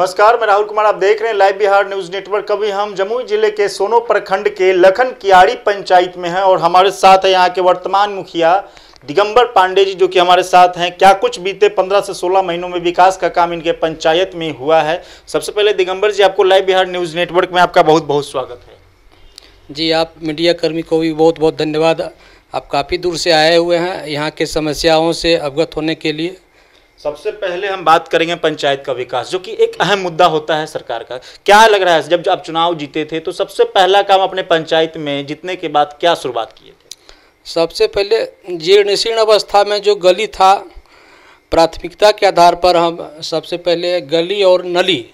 नमस्कार मैं राहुल कुमार आप देख रहे हैं लाइव बिहार न्यूज नेटवर्क अभी हम जमुई जिले के सोनो प्रखंड के लखन कियाड़ी पंचायत में हैं और हमारे साथ है यहाँ के वर्तमान मुखिया दिगंबर पांडे जी जो कि हमारे साथ हैं क्या कुछ बीते 15 से 16 महीनों में विकास का काम इनके पंचायत में हुआ है सबसे पहले दिगंबर जी आपको लाइव बिहार न्यूज नेटवर्क में आपका बहुत बहुत स्वागत है जी आप मीडिया कर्मी को भी बहुत बहुत धन्यवाद आप काफ़ी दूर से आए हुए हैं यहाँ के समस्याओं से अवगत होने के लिए सबसे पहले हम बात करेंगे पंचायत का विकास जो कि एक अहम मुद्दा होता है सरकार का क्या लग रहा है जब आप चुनाव जीते थे तो सबसे पहला काम अपने पंचायत में जीतने के बाद क्या शुरुआत किए थे सबसे पहले जीर्णशीर्ण अवस्था में जो गली था प्राथमिकता के आधार पर हम सबसे पहले गली और नली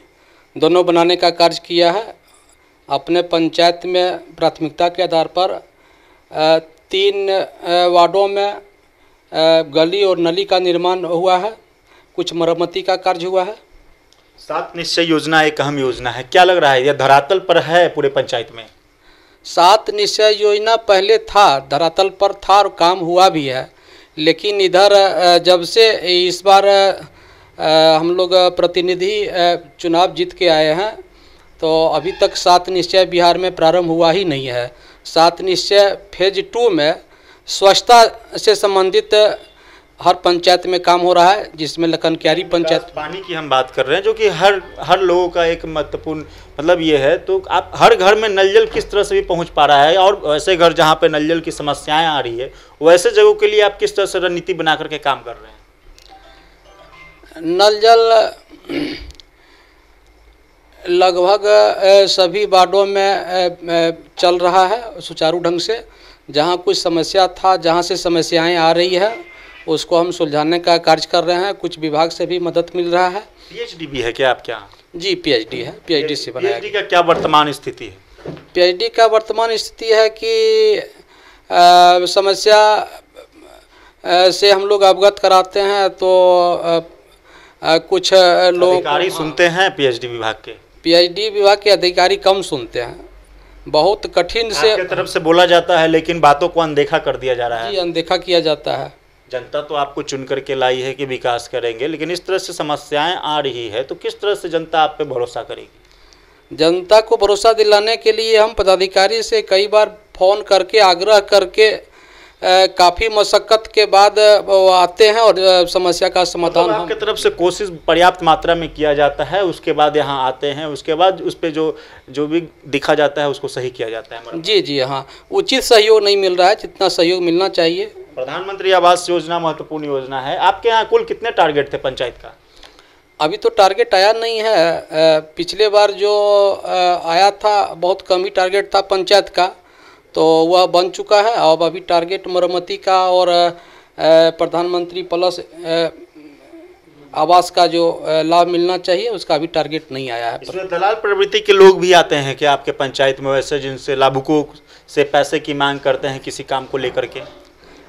दोनों बनाने का कार्य किया है अपने पंचायत में प्राथमिकता के आधार पर तीन वार्डों में गली और नली का निर्माण हुआ है कुछ मरम्मती का कार्य हुआ है सात निश्चय योजना एक अहम योजना है क्या लग रहा है यह धरातल पर है पूरे पंचायत में सात निश्चय योजना पहले था धरातल पर था और काम हुआ भी है लेकिन इधर जब से इस बार हम लोग प्रतिनिधि चुनाव जीत के आए हैं तो अभी तक सात निश्चय बिहार में प्रारंभ हुआ ही नहीं है सात निश्चय फेज टू में स्वच्छता से संबंधित हर पंचायत में काम हो रहा है जिसमें लखन क्यारी पंचायत पानी की हम बात कर रहे हैं जो कि हर हर लोगों का एक महत्वपूर्ण मतलब ये है तो आप हर घर में नल जल किस तरह से भी पहुंच पा रहा है और वैसे घर जहाँ पे नल जल की समस्याएं आ रही है वैसे जगहों के लिए आप किस तरह से रणनीति बना करके काम कर रहे हैं नल जल लगभग सभी वार्डों में चल रहा है सुचारू ढंग से जहाँ कुछ समस्या था जहाँ से समस्याएँ आ रही है उसको हम सुलझाने का कार्य कर रहे हैं कुछ विभाग से भी मदद मिल रहा है पीएचडी भी है क्या आपके यहाँ जी पीएचडी है पीएचडी से बनाया पीएचडी का क्या वर्तमान स्थिति है पीएचडी का वर्तमान स्थिति है कि आ, समस्या आ, से हम लोग अवगत कराते हैं तो आ, कुछ लोग अधिकारी सुनते हैं पीएचडी विभाग के पीएचडी विभाग के अधिकारी कम सुनते हैं बहुत कठिन से तरफ से बोला जाता है लेकिन बातों को अनदेखा कर दिया जा रहा है अनदेखा किया जाता है जनता तो आपको चुन करके लाई है कि विकास करेंगे लेकिन इस तरह से समस्याएं आ रही है तो किस तरह से जनता आप पे भरोसा करेगी जनता को भरोसा दिलाने के लिए हम पदाधिकारी से कई बार फ़ोन करके आग्रह करके काफ़ी मशक्क़त के बाद आते हैं और समस्या का मतलब समाधान मतलब आपके तरफ से कोशिश पर्याप्त मात्रा में किया जाता है उसके बाद यहाँ आते हैं उसके बाद उस पर जो जो भी दिखा जाता है उसको सही किया जाता है मतलब? जी जी हाँ उचित सहयोग नहीं मिल रहा है जितना सहयोग मिलना चाहिए प्रधानमंत्री आवास योजना महत्वपूर्ण योजना है आपके यहाँ कुल कितने टारगेट थे पंचायत का अभी तो टारगेट आया नहीं है पिछले बार जो आया था बहुत कम ही टारगेट था पंचायत का तो वह बन चुका है अब अभी टारगेट मरम्मती का और प्रधानमंत्री प्लस आवास का जो लाभ मिलना चाहिए उसका अभी टारगेट नहीं आया है इसमें दलाल प्रवृत्ति के लोग भी आते हैं कि आपके पंचायत में वैसे जिनसे लाभुकों से पैसे की मांग करते हैं किसी काम को लेकर के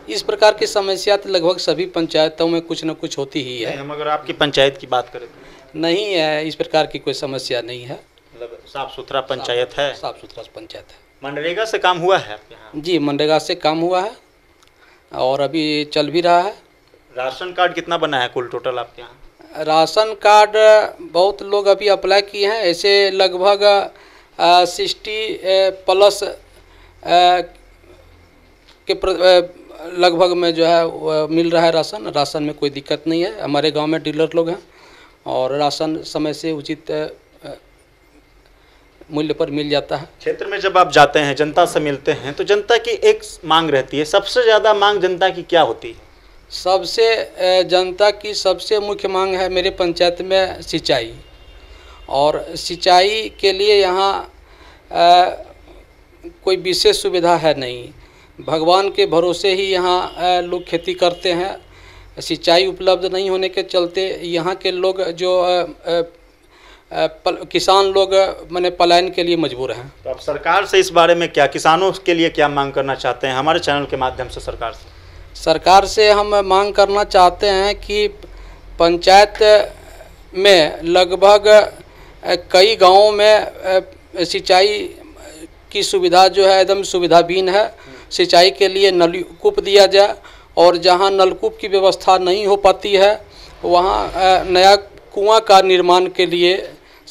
इस प्रकार की समस्या तो लगभग सभी पंचायतों में कुछ न कुछ होती ही है अगर आपकी पंचायत की बात करें तो? नहीं है इस प्रकार की कोई समस्या नहीं है मतलब साफ सुथरा पंचायत है साफ सुथरा पंचायत है मनरेगा से काम हुआ है जी मनरेगा से काम हुआ है और अभी चल भी रहा है राशन कार्ड कितना बना है कुल टोटल आपके यहाँ राशन कार्ड बहुत लोग अभी अप्लाई किए हैं ऐसे लगभग सिक्सटी प्लस के प्र, लगभग में जो है मिल रहा है राशन राशन में कोई दिक्कत नहीं है हमारे गांव में डीलर लोग हैं और राशन समय से उचित मूल्य पर मिल जाता है क्षेत्र में जब आप जाते हैं जनता से मिलते हैं तो जनता की एक मांग रहती है सबसे ज़्यादा मांग जनता की क्या होती है सबसे जनता की सबसे मुख्य मांग है मेरे पंचायत में सिंचाई और सिंचाई के लिए यहाँ कोई विशेष सुविधा है नहीं भगवान के भरोसे ही यहाँ लोग खेती करते हैं सिंचाई उपलब्ध नहीं होने के चलते यहाँ के लोग जो किसान लोग मैंने पलायन के लिए मजबूर हैं तो आप सरकार से इस बारे में क्या किसानों के लिए क्या मांग करना चाहते हैं हमारे चैनल के माध्यम से सरकार से सरकार से हम मांग करना चाहते हैं कि पंचायत में लगभग कई गाँवों में सिंचाई की सुविधा जो है एकदम सुविधाहीन है सिंचाई के लिए नलकूप दिया जाए और जहाँ नलकूप की व्यवस्था नहीं हो पाती है वहाँ नया कुआं का निर्माण के लिए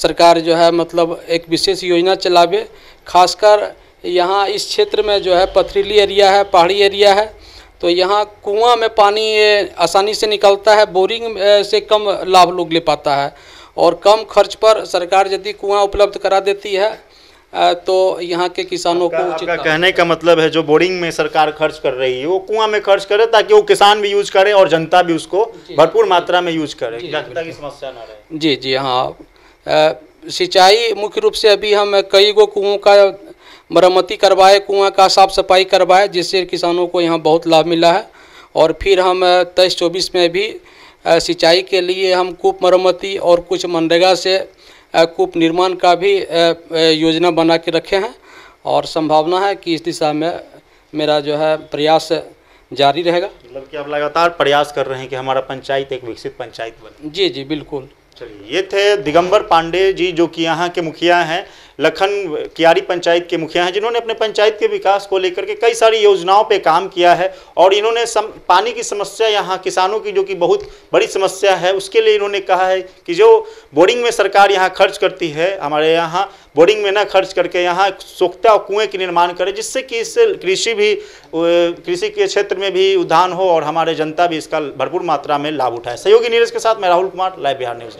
सरकार जो है मतलब एक विशेष योजना चलावे खासकर यहाँ इस क्षेत्र में जो है पथरीली एरिया है पहाड़ी एरिया है तो यहाँ कुआं में पानी आसानी से निकलता है बोरिंग से कम लाभ लोग ले पाता है और कम खर्च पर सरकार यदि कुआं उपलब्ध करा देती है तो यहाँ के किसानों को आपका कहने का मतलब है जो बोरिंग में सरकार खर्च कर रही है वो कुआं में खर्च करे ताकि वो किसान भी यूज करे और जनता भी उसको भरपूर मात्रा में यूज करे जनता की समस्या ना रहे जी जी हाँ सिंचाई मुख्य रूप से अभी हम कई गो कुओं का मरम्मती करवाए कुआं का साफ सफाई करवाए जिससे किसानों को यहाँ बहुत लाभ मिला है और फिर हम तेईस चौबीस में भी सिंचाई के लिए हम कूप मरम्मती और कुछ मनरेगा से कूप निर्माण का भी योजना बना के रखे हैं और संभावना है कि इस दिशा में मेरा जो है प्रयास जारी रहेगा मतलब कि आप लगातार प्रयास कर रहे हैं कि हमारा पंचायत एक विकसित पंचायत बने जी जी बिल्कुल चलिए ये थे दिगंबर पांडे जी जो कि यहाँ के मुखिया हैं लखन कियारी पंचायत के मुखिया हैं जिन्होंने अपने पंचायत के विकास को लेकर के कई सारी योजनाओं पे काम किया है और इन्होंने सम, पानी की समस्या यहाँ किसानों की जो कि बहुत बड़ी समस्या है उसके लिए इन्होंने कहा है कि जो बोरिंग में सरकार यहाँ खर्च करती है हमारे यहाँ बोरिंग में न खर्च करके यहाँ सोखता और कुएँ के निर्माण करें जिससे कि इससे कृषि भी कृषि के क्षेत्र में भी उद्धान हो और हमारे जनता भी इसका भरपूर मात्रा में लाभ उठाए सहयोगी नीरज के साथ मैं राहुल कुमार लाइव बिहार न्यूज़